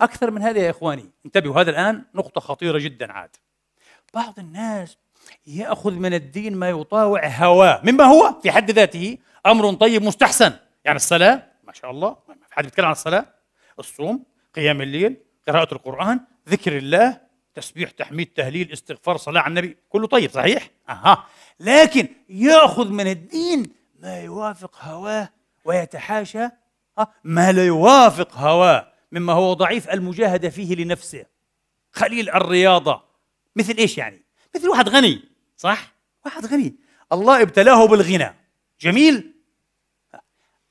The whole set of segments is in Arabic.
أكثر من هذا يا إخواني انتبهوا هذا الآن نقطة خطيرة جدا عاد بعض الناس يأخذ من الدين ما يطاوع هواه مما هو في حد ذاته أمر طيب مستحسن يعني الصلاة ما شاء الله ما في حد بيتكلم عن الصلاة الصوم قيام الليل قراءة القرآن ذكر الله تسبيح تحميد تهليل استغفار صلاة على النبي كله طيب صحيح أها لكن يأخذ من الدين ما يوافق هواه ويتحاشى ما لا يوافق هواه مما هو ضعيف المجاهدة فيه لنفسه قليل الرياضة مثل إيش يعني؟ مثل واحد غني صح؟ واحد غني الله ابتلاه بالغنى جميل؟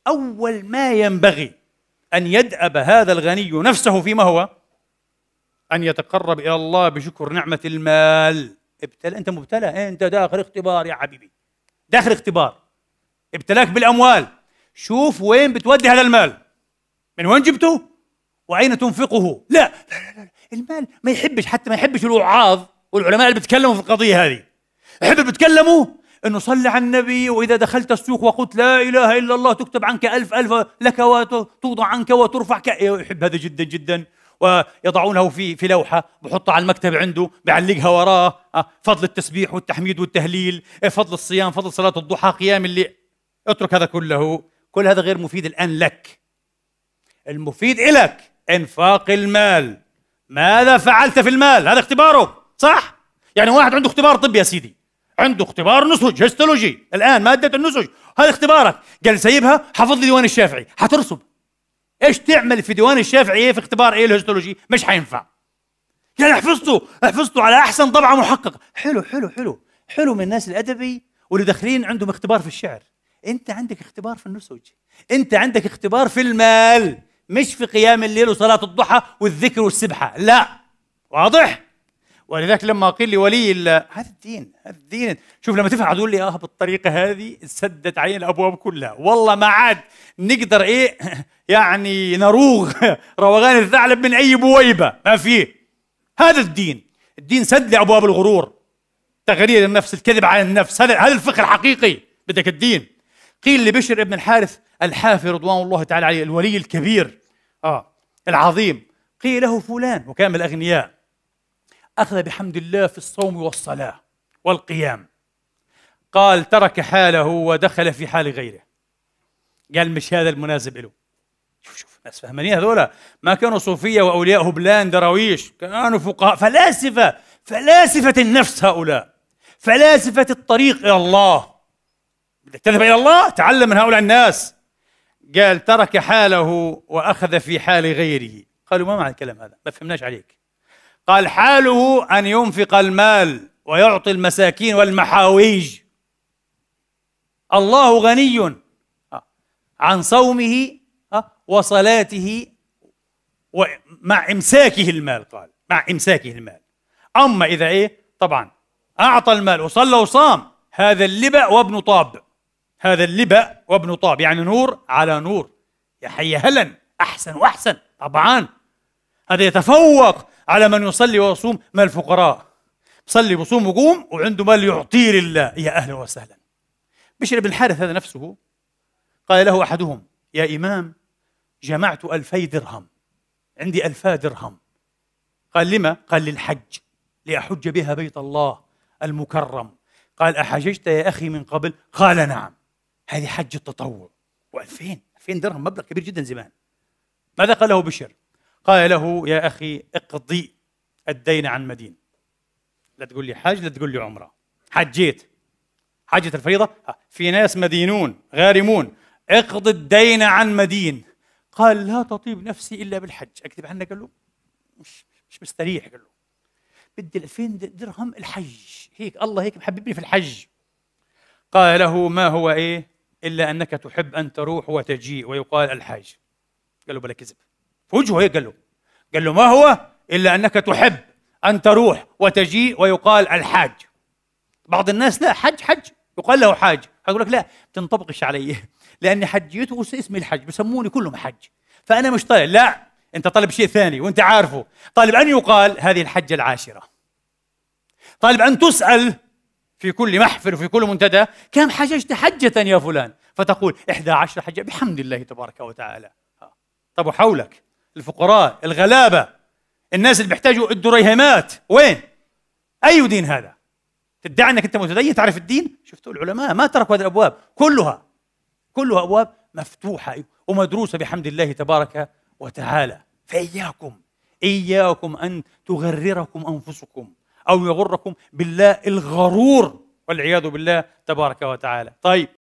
أول ما ينبغي أن يدأب هذا الغني نفسه فيما هو أن يتقرب إلى الله بشكر نعمة المال ابتلى أنت مبتلى أنت داخل اختبار يا حبيبي داخل اختبار ابتلاك بالأموال شوف وين بتودي هذا المال من وين جبته وأين تنفقه لا لا, لا, لا. المال ما يحبش حتى ما يحبش الوعاظ والعلماء اللي بيتكلموا في القضية هذه يحب بيتكلموا انه صلي على النبي واذا دخلت السوق وقلت لا اله الا الله تكتب عنك الف الف لك وتوضع عنك وترفع ك... يحب هذا جدا جدا ويضعونه في في لوحه بحطها على المكتب عنده بيعلقها وراه آه، فضل التسبيح والتحميد والتهليل إيه، فضل الصيام فضل صلاه الضحى قيام اللي اترك هذا كله كل هذا غير مفيد الان لك المفيد الك انفاق المال ماذا فعلت في المال هذا اختباره صح يعني واحد عنده اختبار طب يا سيدي عنده اختبار نسج هيستولوجي الان ماده النسج هذا اختبارك قال سيبها حفظ لي ديوان الشافعي حترسب ايش تعمل في ديوان الشافعي ايه في اختبار ايه الهيستولوجي مش حينفع قال حفظته حفظته على احسن طبعه محققه حلو حلو حلو حلو من الناس الادبي واللي داخلين عندهم اختبار في الشعر انت عندك اختبار في النسج انت عندك اختبار في المال مش في قيام الليل وصلاة الضحى والذكر والسبحة لا واضح ولذلك لما قيل لولي هذا الدين هذا الدين شوف لما تفهم تقول لي اه بالطريقه هذه سدت علينا الابواب كلها والله ما عاد نقدر ايه يعني نروغ روغان الثعلب من اي بويبه ما فيه هذا الدين الدين سد لابواب الغرور تغرير النفس الكذب على النفس هذا هذا الفقه الحقيقي بدك الدين قيل لبشر ابن الحارث الحافي رضوان الله تعالى عليه الولي الكبير آه العظيم قيل له فلان وكان من الأغنياء أخذ بحمد الله في الصوم والصلاة والقيام قال ترك حاله ودخل في حال غيره قال مش هذا المناسب له شوف شوف ناس فهمانين هذولا ما كانوا صوفية وأولياء هبلان دراويش كانوا فقهاء فلاسفة فلاسفة النفس هؤلاء فلاسفة الطريق إلى الله بدك تذهب إلى الله تعلم من هؤلاء الناس قال ترك حاله وأخذ في حال غيره قالوا ما معنى الكلام هذا ما فهمناش عليك قال حاله أن ينفق المال ويعطي المساكين والمحاويج الله غني آه. عن صومه آه، وصلاته ومع إمساكه المال قال مع إمساكه المال أما إذا إيه طبعا أعطى المال وصلى وصام هذا اللبأ وابن طاب هذا اللبأ وابن طاب يعني نور على نور يا حي هلا أحسن وأحسن طبعا هذا يتفوق على من يصلي ويصوم ما الفقراء صلي ويصوم وقوم وعنده مال يعطيه لله يا أهلا وسهلا بشر بن الحارث هذا نفسه قال له أحدهم يا إمام جمعت ألفي درهم عندي ألفا درهم قال لما؟ قال للحج لأحج بها بيت الله المكرم قال أحججت يا أخي من قبل؟ قال نعم هذه حج التطوع و2000 2000 درهم مبلغ كبير جدا زمان ماذا قال له بشر؟ قال له يا أخي اقضي الدين عن مدين لا تقول لي حج لا تقول لي عمرة حجيت حجة الفريضة آه، في ناس مدينون غارمون اقض الدين عن مدين قال لا تطيب نفسي إلا بالحج أكتب عنك قال له مش, مش مستريح قال له بدي 2000 درهم الحج هيك الله هيك محببني في الحج قال له ما هو ايه الا انك تحب ان تروح وتجيء ويقال الحاج قال له بلا كذب في وجهه هيك قال له قال له ما هو الا انك تحب ان تروح وتجيء ويقال الحاج بعض الناس لا حج حج يقال له حاج اقول لك لا تنطبقش علي لان حجيته اسمي الحج بسموني كلهم حج فانا مش طالب لا انت طالب شيء ثاني وانت عارفه طالب ان يقال هذه الحجه العاشره طالب ان تسال في كل محفل وفي كل منتدى كم حججت حجة يا فلان فتقول إحدى عشر حجة بحمد الله تبارك وتعالى طب وحولك الفقراء الغلابة الناس اللي بيحتاجوا الدريهمات وين أي دين هذا تدعي أنك أنت متدين تعرف الدين شفتوا العلماء ما تركوا هذه الأبواب كلها كلها أبواب مفتوحة ومدروسة بحمد الله تبارك وتعالى فإياكم إياكم أن تغرركم أنفسكم أو يغركم بالله الغرور والعياذ بالله تبارك وتعالى طيب